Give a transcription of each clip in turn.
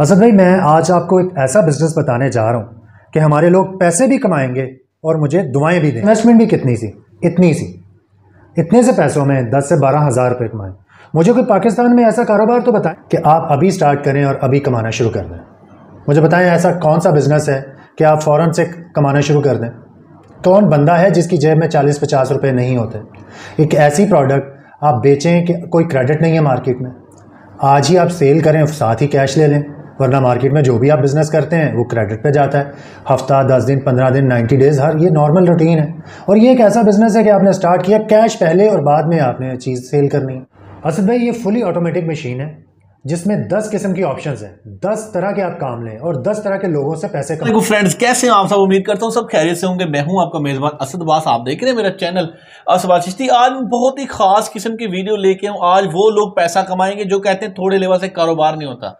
असद भाई मैं आज आपको एक ऐसा बिजनेस बताने जा रहा हूँ कि हमारे लोग पैसे भी कमाएंगे और मुझे दुआएं भी दें इन्वेस्टमेंट भी कितनी सी इतनी सी इतने से पैसों में दस से बारह हज़ार रुपये कमाएं मुझे कोई पाकिस्तान में ऐसा कारोबार तो बताएं कि आप अभी स्टार्ट करें और अभी कमाना शुरू कर दें मुझे बताएं ऐसा कौन सा बिज़नेस है कि आप फ़ौर से कमाना शुरू कर दें कौन बंदा है जिसकी जेब में चालीस पचास रुपये नहीं होते एक ऐसी प्रोडक्ट आप बेचें कि कोई क्रेडिट नहीं है मार्केट में आज ही आप सेल करें साथ ही कैश ले लें वरना मार्केट में जो भी आप बिज़नेस करते हैं वो क्रेडिट पे जाता है हफ्ता दस दिन पंद्रह दिन नाइन्टी डेज़ हर ये नॉर्मल रूटीन है और ये एक ऐसा बिज़नेस है कि आपने स्टार्ट किया कैश पहले और बाद में आपने चीज़ सेल करनी है असद भाई ये फुली ऑटोमेटिक मशीन है जिसमें दस किस्म की ऑप्शंस हैं दस तरह के आप काम लें और दस तरह के लोगों से पैसे कमाएं फ्रेंड्स कैसे हैं आप सब उम्मीद करता हूँ सब खैरियत से होंगे मैं हूँ आपका मेज़बान असद बास आप देख रहे हैं मेरा चैनल असबाज चिश्ती आज बहुत ही खास किस्म की वीडियो लेके हूँ आज वो लोग पैसा कमाएंगे जो कहते हैं थोड़े लेवल से कारोबार नहीं होता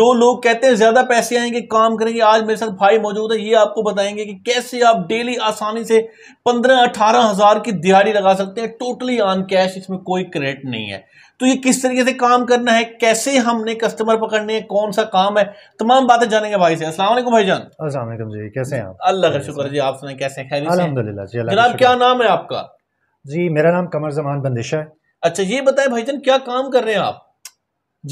जो लोग कहते हैं ज़्यादा पैसे आएंगे काम करेंगे आज मेरे साथ भाई मौजूद है ये आपको बताएंगे कि कैसे आप डेली आसानी से पंद्रह अठारह हज़ार की दिहाड़ी लगा सकते हैं टोटली ऑन कैश इसमें कोई क्रेडिट नहीं है तो ये किस तरीके से काम करना है कैसे हम हमने कस्टमर पकड़ने कौन सा काम है तमाम बातें जानेंगे भाई से अस्सलाम वालेकुम जान अस्सलाम वालेकुम जी कैसे हैं आप अल्लाह का शुक्र जी आप सुनाए कैसे खैर अल्हम्दुलिल्लाह जी जनाब क्या नाम है आपका जी मेरा नाम कमर जमान बंदिशा है अच्छा ये बताएं जान क्या काम कर रहे हैं आप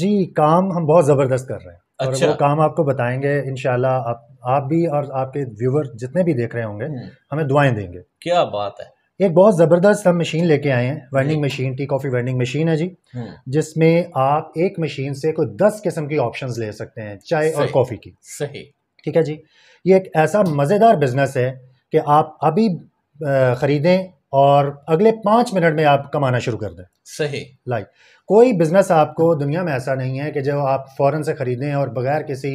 जी काम हम बहुत ज़बरदस्त कर रहे हैं अच्छा। और वो अच्छा। काम आपको बताएंगे इन आप आप भी और आपके व्यूवर जितने भी देख रहे होंगे हम्म। हमें दुआएं देंगे क्या बात है एक बहुत ज़बरदस्त हम मशीन लेके आए हैं vending machine tea coffee vending machine है जी हम्म। जिसमें आप एक मशीन से कोई दस किस्म की ऑप्शन ले सकते हैं चाय और कॉफ़ी की सही ठीक है जी ये एक ऐसा मज़ेदार बिजनेस है कि आप अभी ख़रीदें और अगले पाँच मिनट में आप कमाना शुरू कर दें सही लाइक कोई बिज़नेस आपको दुनिया में ऐसा नहीं है कि जो आप फ़ौरन से ख़रीदें और बग़ैर किसी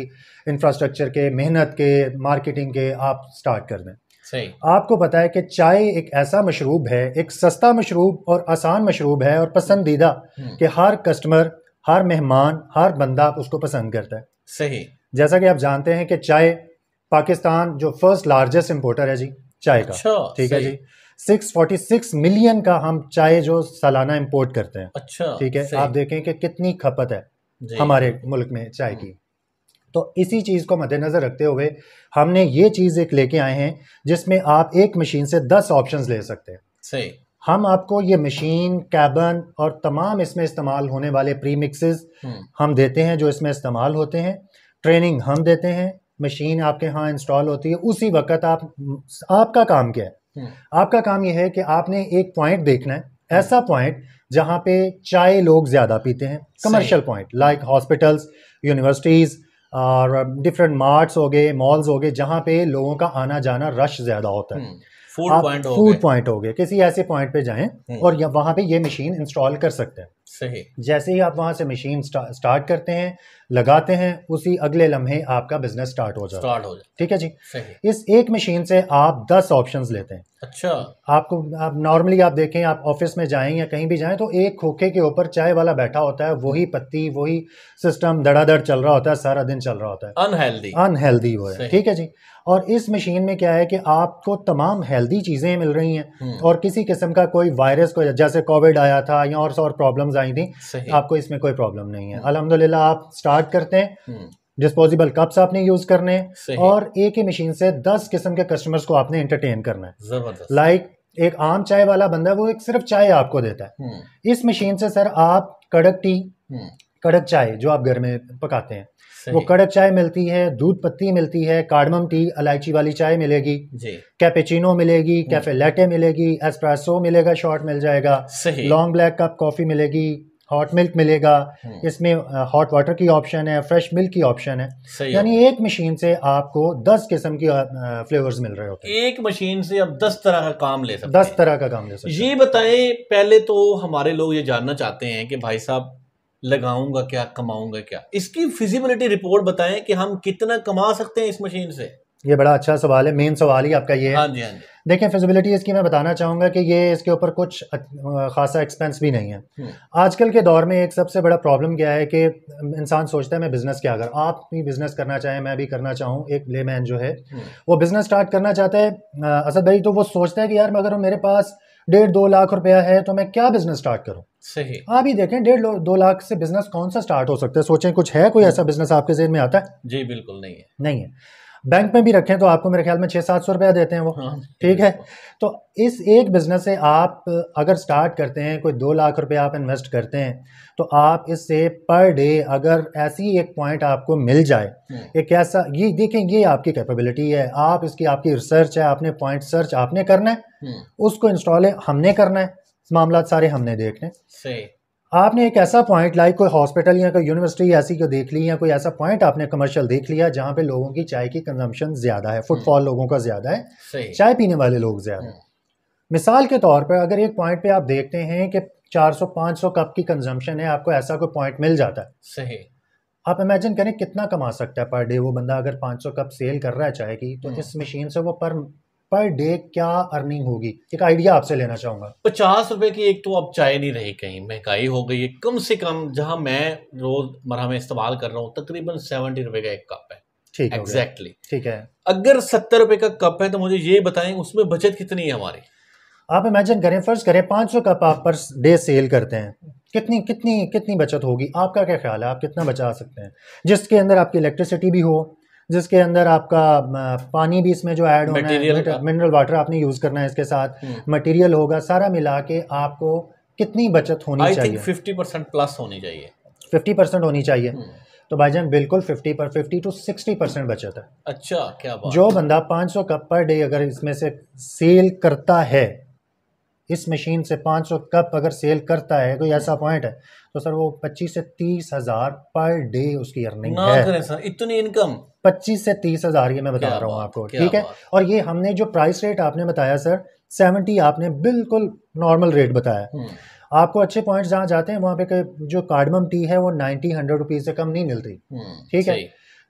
इंफ्रास्ट्रक्चर के मेहनत के मार्केटिंग के आप स्टार्ट कर दें सही आपको पता है कि चाय एक ऐसा मशरूब है एक सस्ता मशरूब और आसान मशरूब है और पसंदीदा हम्म। कि हर कस्टमर हर मेहमान हर बंदा उसको पसंद करता है सही जैसा कि आप जानते हैं कि चाय पाकिस्तान जो फर्स्ट लार्जेस्ट इम्पोर्टर है जी चाय का अच्छा, ठीक है जी 646 मिलियन का हम चाय जो सालाना इम्पोर्ट करते हैं अच्छा ठीक है आप देखें कि कितनी खपत है हमारे मुल्क में चाय की तो इसी चीज़ को मद्देनज़र रखते हुए हमने ये चीज़ एक लेके आए हैं जिसमें आप एक मशीन से दस ऑप्शंस ले सकते हैं सही हम आपको ये मशीन कैबन और तमाम इसमें इस्तेमाल होने वाले प्री हम्म। मिक्सेस हम देते हैं जो इसमें इस्तेमाल होते हैं ट्रेनिंग हम देते हैं मशीन आपके यहाँ इंस्टॉल होती है उसी वक्त आप आपका काम क्या है हम्म। आपका काम यह है कि आपने एक पॉइंट देखना है ऐसा पॉइंट जहाँ पे चाय लोग ज़्यादा पीते हैं commercial point like hospitals universities और डिफरेंट मार्ट्स हो गए मॉल्स हो गए जहाँ पे लोगों का आना जाना रश ज़्यादा होता है फूड हम्म, पॉइंट हो गए किसी ऐसे पॉइंट पे जाएं हम्म। और वहाँ पे ये मशीन इंस्टॉल कर सकते हैं सही जैसे ही आप वहां से मशीन स्टार्ट करते हैं लगाते हैं उसी अगले लम्हे आपका बिजनेस स्टार्ट हो जाता है ठीक है जी सही इस एक मशीन से आप दस ऑप्शन लेते हैं अच्छा आपको आप नॉर्मली आप देखें आप ऑफिस में जाएं या कहीं भी जाएं तो एक खोखे के ऊपर चाय वाला बैठा होता है वही पत्ती वही सिस्टम धड़ाधड़ चल रहा होता है सारा दिन चल रहा होता है अनहेल्दी अनहेल्दी वो है ठीक है जी और इस मशीन में क्या है कि आपको तमाम हेल्दी चीज़ें मिल रही हैं हम्म। और किसी किस्म का कोई वायरस को जैसे कोविड आया था या और और प्रॉब्लम्स आई थी आपको इसमें कोई प्रॉब्लम नहीं है अलहमदिल्ला आप स्टार्ट करते हैं डिस्पोजिबल हम्म। कप्स आपने यूज करने और एक ही मशीन से दस किस्म के कस्टमर्स को आपने एंटरटेन करना है लाइक एक आम चाय वाला बंदा वो एक सिर्फ चाय आपको देता है हम्म। इस मशीन से सर आप कड़क टी कड़क चाय जो आप घर में पकाते हैं वो कड़क चाय मिलती है दूध पत्ती मिलती है कार्डमम टी इलायची वाली चाय मिलेगी कैपेचिनो मिलेगी हम्म। कैफे लेटे मिलेगी एस्प्रेसो मिलेगा शॉर्ट मिल जाएगा लॉन्ग ब्लैक कप कॉफ़ी मिलेगी हॉट मिल्क मिलेगा हम्म। इसमें हॉट वाटर की ऑप्शन है फ्रेश मिल्क की ऑप्शन है यानी एक मशीन से आपको दस किस्म की फ्लेवर्स मिल रहे होते हैं एक मशीन से आप दस तरह का काम ले सकते दस तरह का काम ले सकते ये बताएं पहले तो हमारे लोग ये जानना चाहते हैं कि भाई साहब लगाऊंगा क्या कमाऊंगा क्या इसकी फिजिबिलिटी रिपोर्ट बताएं कि हम कितना कमा सकते हैं इस मशीन से ये बड़ा अच्छा सवाल है मेन सवाल ही आपका ये हाँ जी हाँ जी देखें फिजिबिलिटी इसकी मैं बताना चाहूँगा कि ये इसके ऊपर कुछ खासा एक्सपेंस भी नहीं है हम्म। आजकल के दौर में एक सबसे बड़ा प्रॉब्लम क्या है कि इंसान सोचता है मैं बिज़नेस क्या अगर आप भी बिज़नेस करना चाहें मैं भी करना चाहूँ एक ले मैन जो है हम्म। वो बिज़नेस स्टार्ट करना चाहता है असद भाई तो वो सोचता है कि यार मगर मेरे पास डेढ़ दो लाख रुपया है तो मैं क्या बिज़नेस स्टार्ट करूँ सही आप हाँ, ही देखें डेढ़ दो लाख से बिजनेस कौन सा स्टार्ट हो सकता है सोचें कुछ है कोई ऐसा बिजनेस आपके जेहन में आता है जी बिल्कुल नहीं है नहीं है बैंक में भी रखें तो आपको मेरे ख्याल में छः सात सौ रुपया देते हैं वो हाँ, ठीक है तो इस एक बिज़नेस से आप अगर स्टार्ट करते हैं कोई दो लाख रुपया आप इन्वेस्ट करते हैं तो आप इससे पर डे अगर ऐसी एक पॉइंट आपको मिल जाए हम्म। एक ऐसा ये देखें ये आपकी कैपेबिलिटी है आप इसकी आपकी रिसर्च है आपने पॉइंट सर्च आपने करना है हम्म। उसको इंस्टॉल हमने करना है मामला सारे हमने देखने सही आपने एक ऐसा पॉइंट लाइक कोई हॉस्पिटल या कोई यूनिवर्सिटी ऐसी को देख ली या कोई ऐसा पॉइंट आपने कमर्शियल देख लिया जहाँ पे लोगों की चाय की कंजम्पशन ज़्यादा है फुटफॉल हम्म। लोगों का ज़्यादा है चाय पीने वाले लोग ज़्यादा हैं हम्म। मिसाल के तौर पर अगर एक पॉइंट पे आप देखते हैं कि 400-500 कप की कंजम्पशन है आपको ऐसा कोई पॉइंट मिल जाता है सही आप इमेजिन करें कितना कमा सकता है पर डे वो बंदा अगर 500 कप सेल कर रहा है चाय की तो हम्म। इस मशीन से वो पर पर डे क्या अर्निंग होगी एक आइडिया आपसे लेना चाहूंगा पचास रुपए की एक तो अब चाय नहीं रही कहीं महंगाई हो गई है कम से कम जहां मैं रोज मरह में इस्तेमाल कर रहा हूँ तकरीबन सेवेंटी रुपए का एक कप है ठीक है एग्जैक्टली ठीक है अगर सत्तर रुपए का कप है तो मुझे ये बताएं उसमें बचत कितनी है हमारी आप इमेजिन करें फर्ज करें पाँच सौ कप आप पर डे सेल करते हैं कितनी कितनी कितनी बचत होगी आपका क्या ख्याल है आप कितना बचा सकते हैं जिसके अंदर आपकी इलेक्ट्रिसिटी भी हो जिसके अंदर आपका पानी भी इसमें जो ऐड होना है मिनरल वाटर आपने यूज़ करना है इसके साथ मटेरियल हम्म। होगा सारा मिला के आपको कितनी बचत होनी चाहिए फिफ्टी परसेंट प्लस होनी चाहिए फिफ्टी परसेंट होनी चाहिए हम्म। तो जान बिल्कुल फिफ्टी पर फिफ्टी टू सिक्सटी परसेंट बचत है अच्छा क्या बात जो बंदा पाँच सौ कप पर डे अगर इसमें से सेल करता है इस मशीन से 500 कप अगर सेल करता है कोई ऐसा पॉइंट है तो सर वो पच्चीस से तीस हजार पर डे उसकी अर्निंग ना है करें सर इतनी इनकम पच्चीस से तीस हजार ये मैं बता रहा हूँ आपको ठीक है और ये हमने जो प्राइस रेट आपने बताया सर सेवेंटी आपने बिल्कुल नॉर्मल रेट बताया हम्म। आपको अच्छे पॉइंट्स जहाँ जाते हैं वहाँ पे जो कार्डमम टी है वो नाइन्टी हंड्रेड रुपीज से कम नहीं मिलती हम्म, ठीक है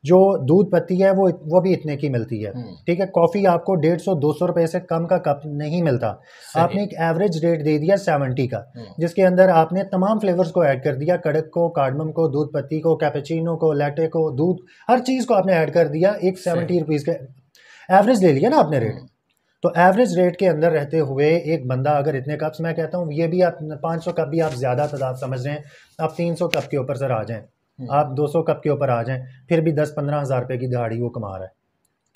जो दूध पत्ती है वो वो भी इतने की मिलती है हम्म। ठीक है कॉफ़ी आपको डेढ़ सौ दो सौ रुपये से कम का कप नहीं मिलता आपने एक एवरेज रेट दे दिया सेवेंटी का हम्म। जिसके अंदर आपने तमाम फ्लेवर्स को ऐड कर दिया कड़क को कार्डमम को दूध पत्ती को कैपेचिनो को लेटे को दूध हर चीज़ को आपने ऐड कर दिया एक सेवेंटी रुपीज़ के एवरेज ले लिया ना आपने रेट हम्म। तो एवरेज रेट के अंदर रहते हुए एक बंदा अगर इतने कप्स मैं कहता हूँ ये भी आप पाँच सौ कप भी आप ज़्यादा तादाद समझ रहे हैं आप तीन सौ कप के ऊपर सर आ जाएँ हम्म। आप 200 कप के ऊपर आ जाएं फिर भी दस पंद्रह हज़ार रुपये की दिहाड़ी वो कमा रहा है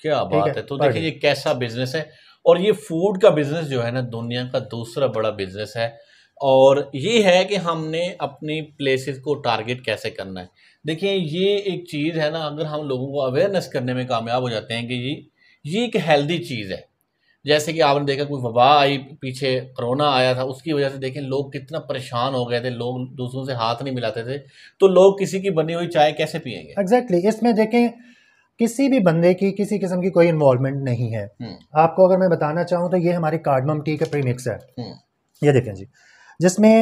क्या बात है, है तो देखिए ये कैसा बिजनेस है और ये फूड का बिजनेस जो है ना दुनिया का दूसरा बड़ा बिजनेस है और ये है कि हमने अपनी प्लेसेस को टारगेट कैसे करना है देखिए ये एक चीज़ है ना अगर हम लोगों को अवेयरनेस करने में कामयाब हो जाते हैं कि ये ये एक हेल्दी चीज़ है जैसे कि आपने देखा कोई वबा आई पीछे कोरोना आया था उसकी वजह से देखें लोग कितना परेशान हो गए थे लोग दूसरों से हाथ नहीं मिलाते थे तो लोग किसी की बनी हुई चाय कैसे पियेंगे एग्जैक्टली exactly. इसमें देखें किसी भी बंदे की किसी किस्म की कोई इन्वॉल्वमेंट नहीं है हम्म। आपको अगर मैं बताना चाहूँ तो ये हमारी कार्डमम टी का प्रीमिक्स है हम्म। ये देखें जी जिसमें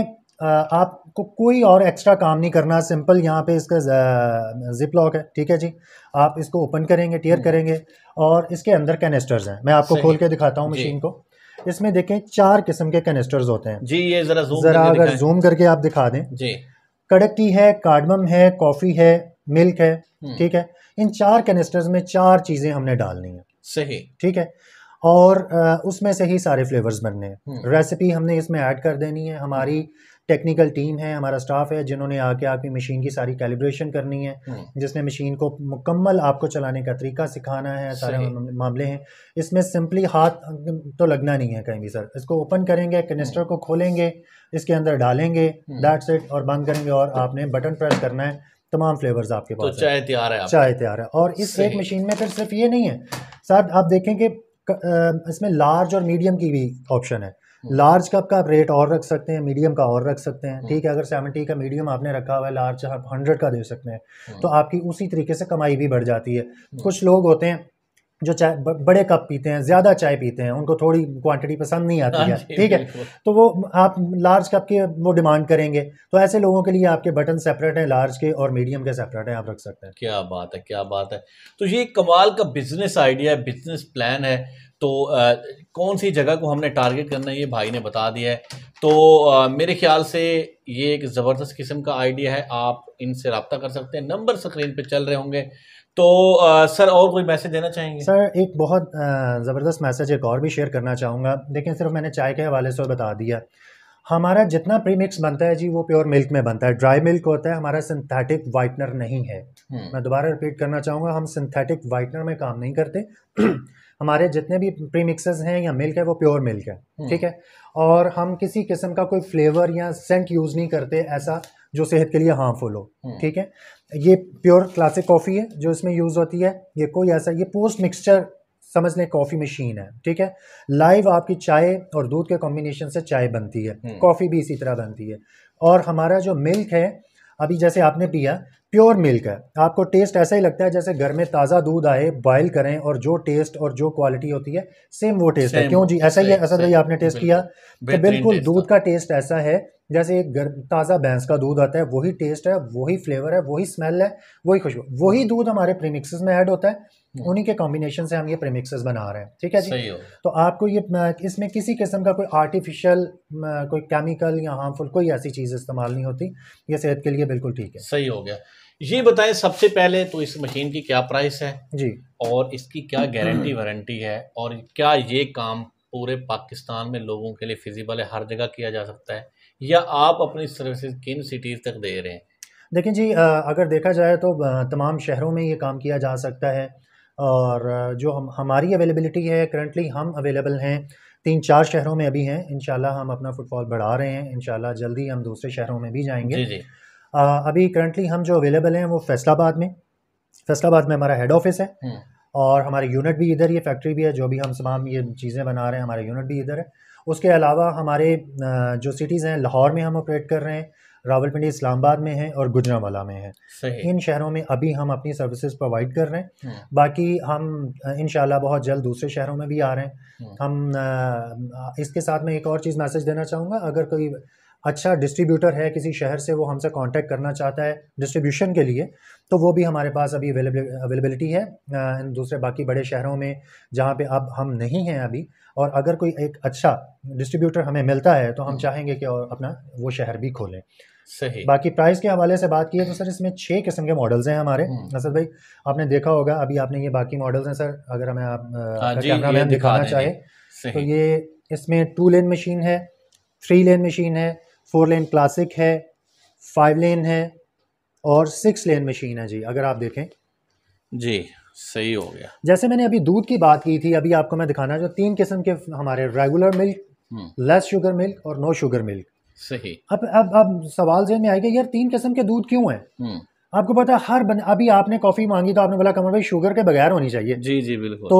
आपको कोई और एक्स्ट्रा काम नहीं करना सिंपल यहाँ पे इसका जिप लॉक है ठीक है जी आप इसको ओपन करेंगे टीयर हम्म। करेंगे और इसके अंदर कैनिस्टर्स हैं मैं आपको खोल के दिखाता हूँ मशीन को इसमें देखें चार किस्म के कैनिस्टर्स होते हैं जी ये ज़रा जूम ज़रा अगर जूम करके आप दिखा दें जी कड़क टी है कार्डमम है कॉफ़ी है मिल्क है हम्म। ठीक है इन चार कैनिस्टर्स में चार चीज़ें हमने डालनी है सही ठीक है और उसमें से ही सारे फ्लेवर्स बनने हैं रेसिपी हम्म। हमने इसमें ऐड कर देनी है हमारी टेक्निकल टीम है हमारा स्टाफ है जिन्होंने आके आपकी मशीन की सारी कैलिब्रेशन करनी है हम्म। जिसने मशीन को मुकम्मल आपको चलाने का तरीका सिखाना है सारे मामले हैं इसमें सिंपली हाथ तो लगना नहीं है कहीं भी सर इसको ओपन करेंगे कनेस्टर हम्म। को खोलेंगे इसके अंदर डालेंगे डैट हम्म। सेट और बंद करेंगे और आपने बटन प्रेस करना है तमाम फ्लेवर्स आपके तो पास तो चाय तैयार है चाय तैयार है और इस एक मशीन में फिर सिर्फ ये नहीं है सर आप देखें कि इसमें लार्ज और मीडियम की भी ऑप्शन है लार्ज हम्म। कप का आप रेट और रख सकते हैं मीडियम का और रख सकते हैं हम्म। ठीक है अगर सेवेंटी का मीडियम आपने रखा हुआ है लार्ज आप हंड्रेड का दे सकते हैं हम्म। तो आपकी उसी तरीके से कमाई भी बढ़ जाती है कुछ लोग होते हैं जो चाय बड़े कप पीते हैं ज़्यादा चाय पीते हैं उनको थोड़ी क्वांटिटी पसंद नहीं आती हाँ है ठीक है तो वो आप लार्ज कप के वो डिमांड करेंगे तो ऐसे लोगों के लिए आपके बटन सेपरेट हैं लार्ज के और मीडियम के सेपरेट हैं आप रख सकते हैं क्या बात है क्या बात है तो ये कमाल का बिजनेस आइडिया है बिजनेस प्लान है तो आ, कौन सी जगह को हमने टारगेट करना है ये भाई ने बता दिया है तो आ, मेरे ख्याल से ये एक ज़बरदस्त किस्म का आइडिया है आप इनसे रबता कर सकते हैं नंबर स्क्रीन पे चल रहे होंगे तो आ, सर और कोई मैसेज देना चाहेंगे सर एक बहुत ज़बरदस्त मैसेज एक और भी शेयर करना चाहूँगा लेकिन सिर्फ मैंने चाय के हवाले से बता दिया हमारा जितना प्रीमिक्स बनता है जी वो प्योर मिल्क में बनता है ड्राई मिल्क होता है हमारा सिंथेटिक वाइटनर नहीं है हम्म। मैं दोबारा रिपीट करना चाहूँगा हम सिंथेटिक वाइटनर में काम नहीं करते हमारे जितने भी प्री मिक्सेज हैं या मिल्क है वो प्योर मिल्क है हम्म। ठीक है और हम किसी किस्म का कोई फ्लेवर या सेंट यूज़ नहीं करते ऐसा जो सेहत के लिए हार्मफुल हो हम्म। ठीक है ये प्योर क्लासिक कॉफ़ी है जो इसमें यूज़ होती है ये कोई ऐसा ये पोस्ट मिक्सचर समझ लें कॉफ़ी मशीन है ठीक है लाइव आपकी चाय और दूध के कॉम्बिनेशन से चाय बनती है कॉफ़ी हम्म। भी इसी तरह बनती है और हमारा जो मिल्क है अभी जैसे आपने पिया प्योर मिल्क है आपको टेस्ट ऐसा ही लगता है जैसे घर में ताज़ा दूध आए बॉयल करें और जो टेस्ट और जो क्वालिटी होती है सेम वो टेस्ट है क्यों जी ऐसा ही है असद भाई आपने टेस्ट किया तो बिल्कुल दूध का टेस्ट ऐसा है जैसे एक घर ताज़ा भैंस का दूध आता है वही टेस्ट है वही फ्लेवर है वही स्मेल है वही खुशबू वही दूध हमारे प्रीमिक्सेस में ऐड होता है हम्म। उन्हीं के कॉम्बिनेशन से हम ये प्रीमिक्सेस बना रहे हैं ठीक है जी तो आपको ये इसमें किसी किस्म का कोई आर्टिफिशियल कोई केमिकल या हार्मफुल कोई ऐसी चीज़ इस्तेमाल नहीं होती ये सेहत के लिए बिल्कुल ठीक है सही हो गया ये बताएं सबसे पहले तो इस मशीन की क्या प्राइस है जी और इसकी क्या गारंटी वारंटी है और क्या ये काम पूरे पाकिस्तान में लोगों के लिए फिजिबल है हर जगह किया जा सकता है या आप अपनी सर्विसेज किन सिटीज़ तक दे रहे हैं देखिए जी अगर देखा जाए तो तमाम शहरों में ये काम किया जा सकता है और जो हम हमारी अवेलेबिलिटी है करंटली हम अवेलेबल हैं तीन चार शहरों में अभी हैं इन हम अपना फुटफॉल बढ़ा रहे हैं इन जल्दी हम दूसरे शहरों में भी जाएंगे जी जी। अभी करंटली हम जो अवेलेबल हैं वो फैसलाबाद में फैसलाबाद में हमारा हेड ऑफिस है हम्म। और हमारे यूनिट भी इधर ये फैक्ट्री भी है जो भी हम तमाम ये चीज़ें बना रहे हैं हमारे यूनिट भी इधर है उसके अलावा हमारे जो सिटीज़ हैं लाहौर में हम ऑपरेट कर रहे हैं रावलपिंडी इस्लामाबाद में है और गुजरावाला में है इन शहरों में अभी हम अपनी सर्विसेज प्रोवाइड कर रहे हैं हम्म। बाकी हम इन बहुत जल्द दूसरे शहरों में भी आ रहे हैं हम्म। हम इसके साथ में एक और चीज़ मैसेज देना चाहूँगा अगर कोई अच्छा डिस्ट्रीब्यूटर है किसी शहर से वो हमसे कांटेक्ट करना चाहता है डिस्ट्रीब्यूशन के लिए तो वो भी हमारे पास अभी अवेलेबिलिटी है दूसरे बाकी बड़े शहरों में जहाँ पे अब हम नहीं हैं अभी और अगर कोई एक अच्छा डिस्ट्रीब्यूटर हमें मिलता है तो हम हम्म। चाहेंगे कि और अपना वो शहर भी खोलें सही बाकी प्राइस के हवाले से बात की है तो सर इसमें छः किस्म के मॉडल्स हैं हमारे हम्म। असद भाई आपने देखा होगा अभी आपने ये बाकी मॉडल्स हैं सर अगर हमें आप कैमरा हाँ दिखाना चाहे तो ये इसमें टू लेन मशीन है थ्री लेन मशीन है फोर लेन क्लासिक है फाइव लेन है और सिक्स लेन मशीन है जी अगर आप देखें जी सही हो गया जैसे मैंने अभी दूध की बात की थी अभी आपको मैं दिखाना जो तीन किस्म के हमारे regular milk less sugar milk और नो शुगर मिल्क सही अब अब अब सवाल जेन में आएगा यार तीन किस्म के दूध क्यों है हम्म। आपको पता हर बंद अभी आपने कॉफ़ी मांगी तो आपने बोला कमर भाई शुगर के बगैर होनी चाहिए जी जी बिल्कुल तो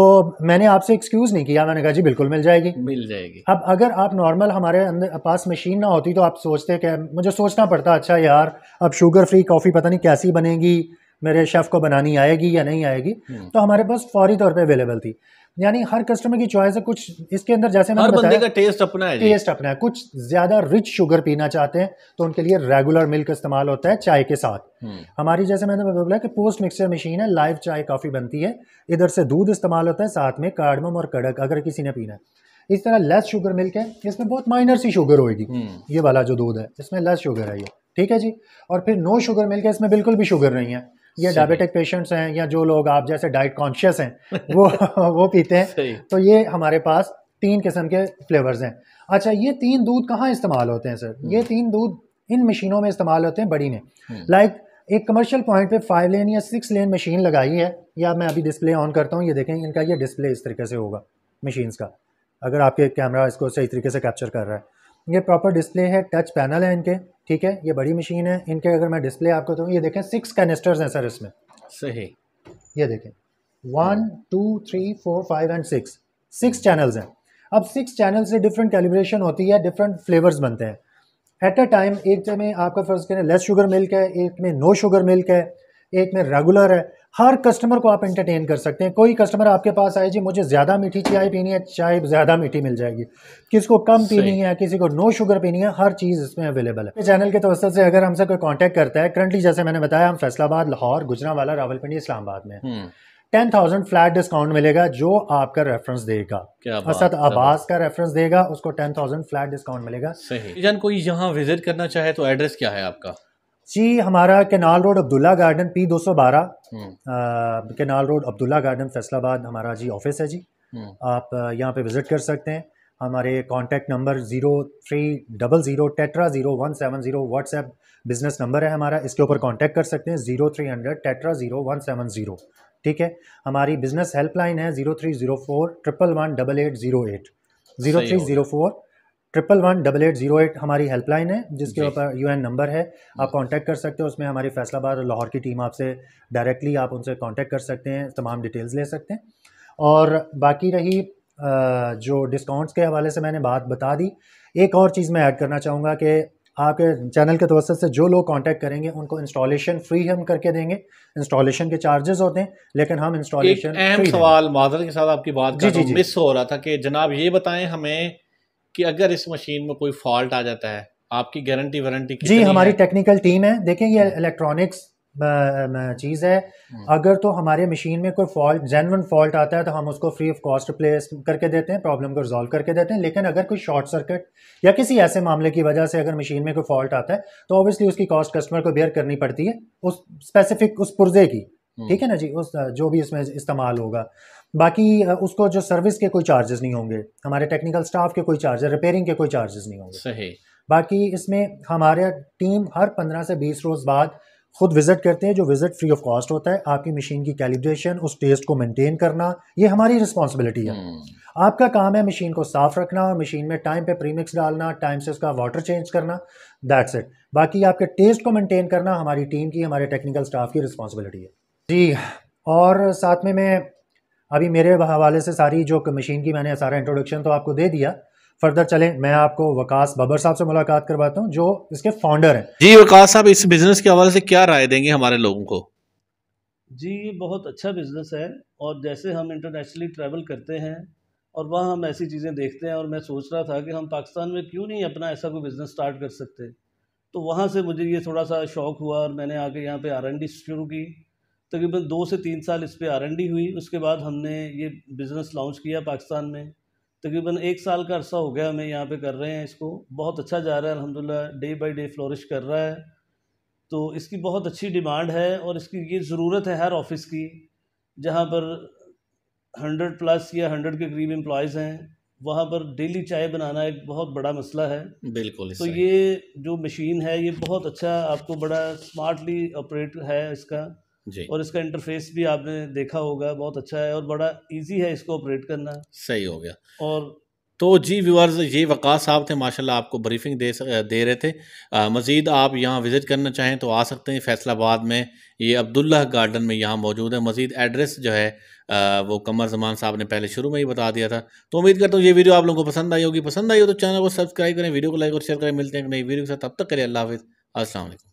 मैंने आपसे एक्सक्यूज़ नहीं किया मैंने कहा जी बिल्कुल मिल जाएगी मिल जाएगी अब अगर आप नॉर्मल हमारे अंदर पास मशीन ना होती तो आप सोचते मुझे सोचना पड़ता अच्छा यार अब शुगर फ्री कॉफ़ी पता नहीं कैसी बनेगी मेरे शेफ़ को बनानी आएगी या नहीं आएगी हम्म। तो हमारे पास फौरी तौर पे अवेलेबल थी यानी हर कस्टमर की चॉइस है कुछ इसके अंदर जैसे मैंने बताया का टेस्ट अपना है टेस्ट अपना है कुछ ज़्यादा रिच शुगर पीना चाहते हैं तो उनके लिए रेगुलर मिल्क इस्तेमाल होता है चाय के साथ हम्म। हमारी जैसे मैंने बोला कि पोस्ट मिक्सर मशीन है लाइव चाय काफी बनती है इधर से दूध इस्तेमाल होता है साथ में कार्डमम और कड़क अगर किसी ने पीना है इस तरह लेस शुगर मिल्क है इसमें बहुत माइनर सी शुगर होगी हम्म। ये वाला जो दूध है इसमें लेस शुगर है ये ठीक है जी और फिर नो शुगर मिल्क है इसमें बिल्कुल भी शुगर नहीं है या डायबिटिक पेशेंट्स हैं या जो लोग आप जैसे डाइट कॉन्शियस हैं वो वो पीते हैं तो ये हमारे पास तीन किस्म के फ्लेवर्स हैं अच्छा ये तीन दूध कहाँ इस्तेमाल होते हैं सर ये हम्म। तीन दूध इन मशीनों में इस्तेमाल होते हैं बड़ी ने लाइक हम्म। एक कमर्शियल पॉइंट पे फाइव लेन या सिक्स लेन मशीन लगाई है या मैं अभी डिस्प्ले ऑन करता हूँ ये देखें इनका ये डिस्प्ले इस तरीके से होगा मशीन्स का अगर आपके कैमरा इसको सही तरीके से कैप्चर कर रहा है ये प्रॉपर डिस्प्ले है टच पैनल है इनके ठीक है ये बड़ी मशीन है इनके अगर मैं डिस्प्ले आपको तो ये देखें सिक्स कैनिस्टर्स हैं सर इसमें सही ये देखें one two three four five and six six channels हैं अब सिक्स चैनल से डिफरेंट कैलिब्रेशन होती है डिफरेंट फ्लेवर्स बनते हैं एट अ टाइम एक में आपका फर्ज करें लेस शुगर मिल्क है एक में नो शुगर मिल्क है एक में रेगुलर है हर कस्टमर को आप एंटरटेन कर सकते हैं कोई कस्टमर आपके पास आए जी मुझे ज़्यादा मीठी चाय पीनी है चाय ज़्यादा मीठी मिल जाएगी किसी को कम पीनी है किसी को नो शुगर पीनी है हर चीज़ इसमें अवेलेबल है चैनल के तवस्त से अगर हमसे कोई कॉन्टैक्ट करता है करंटली जैसे मैंने बताया हम फैसलाबाद लाहौर गुजरावाला रावलपिंडी इस्लामाबाद में टेन थाउजेंड फ्लैट डिस्काउंट मिलेगा जो आपका रेफरेंस देगा असद अब्बास का रेफरेंस देगा उसको टेन थाउजेंड फ्लैट डिस्काउंट मिलेगा सही कोई यहाँ विजिट करना चाहे तो एड्रेस क्या है आपका जी हमारा canal road Abdullah garden P दो सौ बारह हम्म। Canal road Abdullah garden Faisalabad हमारा जी ऑफिस है जी हम्म। आप यहाँ पे विज़िट कर सकते हैं हमारे contact number zero three double zero tetra zero one seven zero WhatsApp business number है हमारा इसके ऊपर कॉन्टैक्ट कर सकते हैं zero three hundred tetra zero one seven zero ठीक है हमारी बिज़नेस हेल्पलाइन है zero three zero four triple one double eight zero eight zero three zero four triple one double eight zero eight हमारी helpline है जिसके ऊपर you number है आप कांटेक्ट कर सकते हो उसमें हमारी फैसलाबाद और लाहौर की टीम आपसे डायरेक्टली आप उनसे कांटेक्ट कर सकते हैं तमाम डिटेल्स ले सकते हैं और बाकी रही जो डिस्काउंट्स के हवाले से मैंने बात बता दी एक और चीज़ मैं ऐड करना चाहूँगा कि आपके चैनल के तवसत से जो लोग कांटेक्ट करेंगे उनको इंस्टॉलेशन फ्री हम करके देंगे इंस्टॉलेशन के चार्जेस होते हैं लेकिन हम इंस्टॉलेशन अहम सवाल माजर के साथ आपकी बात जी जी मिस हो रहा था कि जनाब ये बताएं हमें कि अगर इस मशीन में कोई फॉल्ट आ जाता है आपकी गारंटी वारंटी जी हमारी टेक्निकल टीम है देखें ये इलेक्ट्रॉनिक्स चीज़ है हम्म। अगर तो हमारे मशीन में कोई फॉल्ट जेनवन फॉल्ट आता है तो हम उसको फ्री ऑफ कॉस्ट रिप्लेस करके देते हैं प्रॉब्लम को रिजॉल्व करके देते हैं लेकिन अगर कोई शॉर्ट सर्किट या किसी ऐसे मामले की वजह से अगर मशीन में कोई फॉल्ट आता है तो ऑब्वियसली उसकी कॉस्ट कस्टमर को बेयर करनी पड़ती है उस स्पेसिफिक उस पुर्जे की हम्म। ठीक है ना जी उस जो भी इसमें इस्तेमाल होगा बाकी उसको जो सर्विस के कोई चार्जेस नहीं होंगे हमारे टेक्निकल स्टाफ के कोई चार्जेस रिपेयरिंग के कोई चार्जेस नहीं होंगे सही बाकी इसमें हमारे टीम हर पंद्रह से बीस रोज़ बाद खुद विज़िट करते हैं जो विज़िट फ्री ऑफ कॉस्ट होता है आपकी मशीन की कैलिब्रेशन उस टेस्ट को मेंटेन करना ये हमारी रिस्पॉन्सिबिलिटी है हम्म। आपका काम है मशीन को साफ़ रखना और मशीन में टाइम पे प्रीमिक्स डालना टाइम से उसका वाटर चेंज करना दैट्स इट बाकी आपके टेस्ट को मेंटेन करना हमारी टीम की हमारे टेक्निकल स्टाफ की रिस्पॉन्सिबिलिटी है जी और साथ में मैं अभी मेरे हवाले से सारी जो मशीन की मैंने सारा इंट्रोडक्शन तो आपको दे दिया फर्दर चले मैं आपको वकास बाबर साहब से मुलाकात करवाता हूँ जो इसके फाउंडर हैं जी वकास साहब इस बिजनेस के हवाले से क्या राय देंगे हमारे लोगों को जी ये बहुत अच्छा बिजनेस है और जैसे हम इंटरनेशनली ट्रैवल करते हैं और वहाँ हम ऐसी चीज़ें देखते हैं और मैं सोच रहा था कि हम पाकिस्तान में क्यों नहीं अपना ऐसा कोई बिज़नेस स्टार्ट कर सकते तो वहाँ से मुझे ये थोड़ा सा शौक हुआ और मैंने आके यहाँ पे आर शुरू की तकरीबन दो से तीन साल इस पर आर एन डी हुई उसके बाद हमने ये बिज़नेस लॉन्च किया पाकिस्तान में तकरीबन एक साल का अरसा हो गया हमें यहाँ पे कर रहे हैं इसको बहुत अच्छा जा रहा है अलहमदिल्ला डे बाई डे फ्लोरिश कर रहा है तो इसकी बहुत अच्छी डिमांड है और इसकी ये ज़रूरत है हर ऑफिस की जहाँ पर हंड्रेड प्लस या हंड्रेड के करीब एम्प्लॉयज़ हैं वहाँ पर डेली चाय बनाना एक बहुत बड़ा मसला है बिल्कुल तो ये जो मशीन है ये बहुत अच्छा आपको बड़ा स्मार्टली ऑपरेट है इसका जी और इसका इंटरफेस भी आपने देखा होगा बहुत अच्छा है और बड़ा इजी है इसको ऑपरेट करना सही हो गया और तो जी व्यूअर्स ये वक़ास साहब थे माशाल्लाह आपको ब्रीफिंग दे दे रहे थे आ, मज़ीद आप यहाँ विज़िट करना चाहें तो आ सकते हैं फैसलाबाद में ये अब्दुल्ला गार्डन में यहाँ मौजूद है मज़ीद एड्रेस जो है आ, वो कमर जमान साहब ने पहले शुरू में ही बता दिया था तो उम्मीद करता हूँ ये वीडियो आप लोगों को पसंद आई होगी पसंद आई हो तो चैनल को सब्सक्राइब करें वीडियो को लाइक और शेयर करें मिलते हैं नई वीडियो के साथ तब तक करें अल्लाह हाफिज़ असल